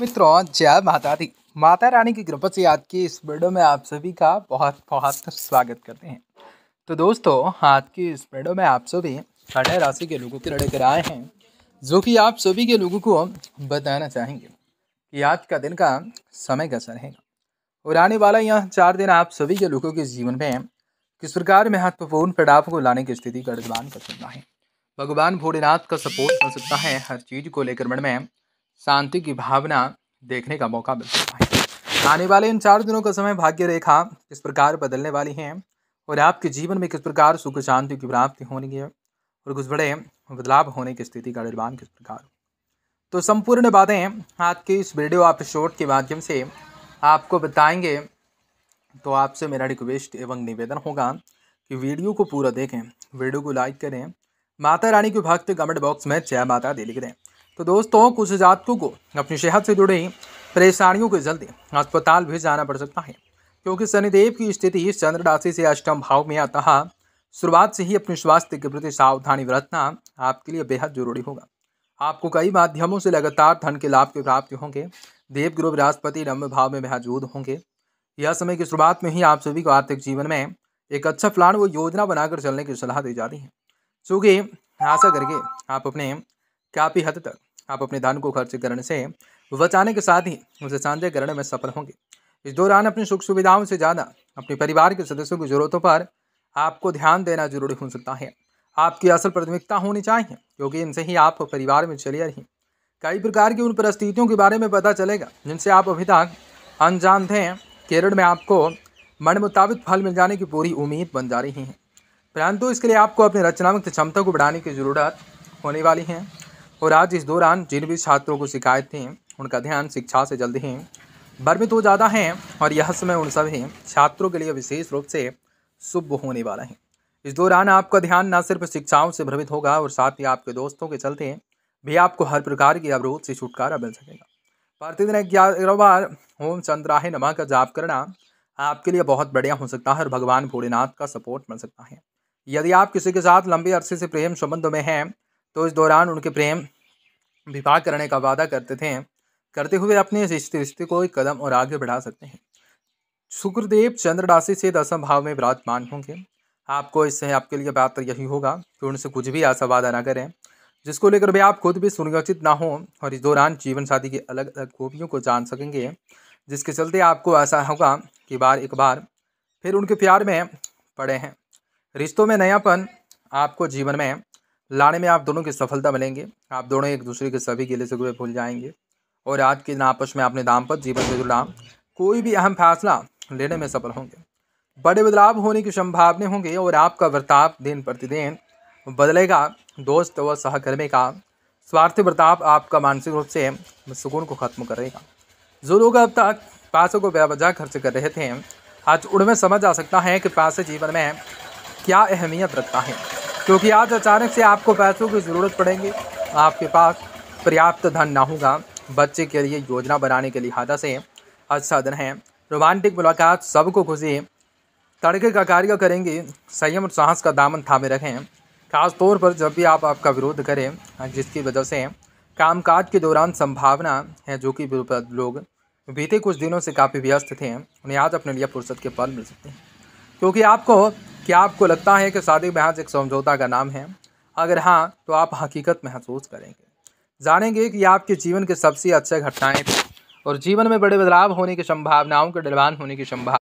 मित्रों जय माता दी माता रानी की कृपा से आज की इस वीडियो में आप सभी का बहुत बहुत स्वागत करते हैं तो दोस्तों आज की इस वीडियो में आप सभी कन्या राशि के लोगों के लड़े कर आए हैं जो कि आप सभी के लोगों को बताना चाहेंगे कि आज का दिन का समय कैसा रहेगा और आने वाला यह चार दिन आप सभी के लोगों के जीवन में किस प्रकार महत्वपूर्ण पड़ाव को लाने की स्थिति का निर्माण कर सकता है भगवान भोलेनाथ का सपोर्ट कर सकता है हर चीज़ को लेकर मन में शांति की भावना देखने का मौका मिल सकता है आने वाले इन चार दिनों का समय भाग्य रेखा किस प्रकार बदलने वाली है और आपके जीवन में किस प्रकार सुख शांति की प्राप्ति होनी है और कुछ बड़े बदलाव होने की स्थिति का निर्माण किस प्रकार तो संपूर्ण बातें आज के इस वीडियो आप शॉर्ट के माध्यम से आपको बताएंगे तो आपसे मेरा रिक्वेस्ट एवं निवेदन होगा कि वीडियो को पूरा देखें वीडियो को लाइक करें माता रानी के भक्त कमेंट बॉक्स में जय माता दे लिख दें तो दोस्तों कुछ जातकों को अपनी सेहत से जुड़ी परेशानियों के जल्दी अस्पताल भी जाना पड़ सकता है क्योंकि शनिदेव की स्थिति चंद्र राशि से अष्टम भाव में आता है शुरुआत से ही अपने स्वास्थ्य के प्रति सावधानी बरतना आपके लिए बेहद जरूरी होगा आपको कई माध्यमों से लगातार धन के लाभ की प्राप्ति होंगे देवगुरु बृहस्पति रम्य भाव में महजूद होंगे यह समय की शुरुआत में ही आप सभी को आर्थिक जीवन में एक अच्छा प्लान व योजना बनाकर चलने की सलाह दी जाती है चूँकि आशा करके आप अपने काफ़ी हद तक आप अपने धन को खर्च करने से बचाने के साथ ही उसे साझे करने में सफल होंगे इस दौरान अपनी सुख सुविधाओं से ज़्यादा अपने परिवार के सदस्यों की ज़रूरतों पर आपको ध्यान देना जरूरी हो सकता है आपकी असल प्राथमिकता होनी चाहिए क्योंकि इनसे ही आप परिवार में चले रही कई प्रकार की उन परिस्थितियों के बारे में पता चलेगा जिनसे आप अभी तक अनजान थे केरल में आपको मन मुताबिक फल मिल जाने की पूरी उम्मीद बन जा रही है परंतु इसके लिए आपको अपनी रचनात्मक क्षमता को बढ़ाने की ज़रूरत होने वाली है और आज इस दौरान जिन भी छात्रों को शिकायत थी उनका ध्यान शिक्षा से जल्द ही भ्रमित हो जाता है और यह समय उन सभी छात्रों के लिए विशेष रूप से शुभ होने वाला है इस दौरान आपका ध्यान न सिर्फ शिक्षाओं से भ्रमित होगा और साथ ही आपके दोस्तों के चलते भी आपको हर प्रकार की अवरोध से छुटकारा मिल सकेगा प्रतिदिन ग्यारह बार ओम चंद्राह नमा का जाप करना आपके लिए बहुत बढ़िया हो सकता है और भगवान भोलेनाथ का सपोर्ट मिल सकता है यदि आप किसी के साथ लंबे अरसे से प्रेम संबंध में हैं तो इस दौरान उनके प्रेम विवाह करने का वादा करते थे करते हुए अपने रिश्ते रिश्ते को एक कदम और आगे बढ़ा सकते हैं शुक्रदेव चंद्र राशि से दसम भाव में विराजमान होंगे आपको इससे आपके लिए बात तो यही होगा कि उनसे कुछ भी ऐसा वादा ना करें जिसको लेकर भी आप खुद भी सुनियोजित ना हो और इस दौरान जीवन साथी की अलग अलग खूबियों को जान सकेंगे जिसके चलते आपको ऐसा होगा कि बार एक बार फिर उनके प्यार में पड़े हैं रिश्तों में नयापन आपको जीवन में लाने में आप दोनों की सफलता मिलेंगे आप दोनों एक दूसरे के सभी गिले से गुले भूल जाएंगे और आज दिन आपस में अपने दाम्पत्य जीवन से जुड़ा कोई भी अहम फैसला लेने में सफल होंगे बड़े बदलाव होने की संभावनाएं होंगे और आपका बर्ताव दिन प्रतिदिन बदलेगा दोस्त व सहकर्मी का स्वार्थी बर्ताव आपका मानसिक रूप से सुकून को ख़त्म करेगा जो लोग अब तक पैसों को बेवजह खर्च कर रहे थे आज उनमें समझ आ सकता है कि पैसे जीवन में क्या अहमियत रखता है क्योंकि आज अचानक से आपको पैसों की ज़रूरत पड़ेगी आपके पास पर्याप्त धन ना होगा बच्चे के लिए योजना बनाने के लिहाजा से अच्छा दिन है रोमांटिक मुलाकात सबको खुशी तड़के का कार्य करेंगे संयम और साहस का दामन थामे रखें खास तौर पर जब भी आप आपका विरोध करें जिसकी वजह से कामकाज के दौरान संभावना है जो कि लोग बीते कुछ दिनों से काफ़ी व्यस्त थे उन्हें आज अपने लिए फुर्सत के पल मिल सकते हैं क्योंकि आपको क्या आपको लगता है कि शादी ब्याज एक समझौता का नाम है अगर हाँ तो आप हकीकत महसूस करेंगे जानेंगे कि आपके जीवन के सबसे अच्छे घटनाएं और जीवन में बड़े बदलाव होने की संभावनाओं के डलवान होने की संभावना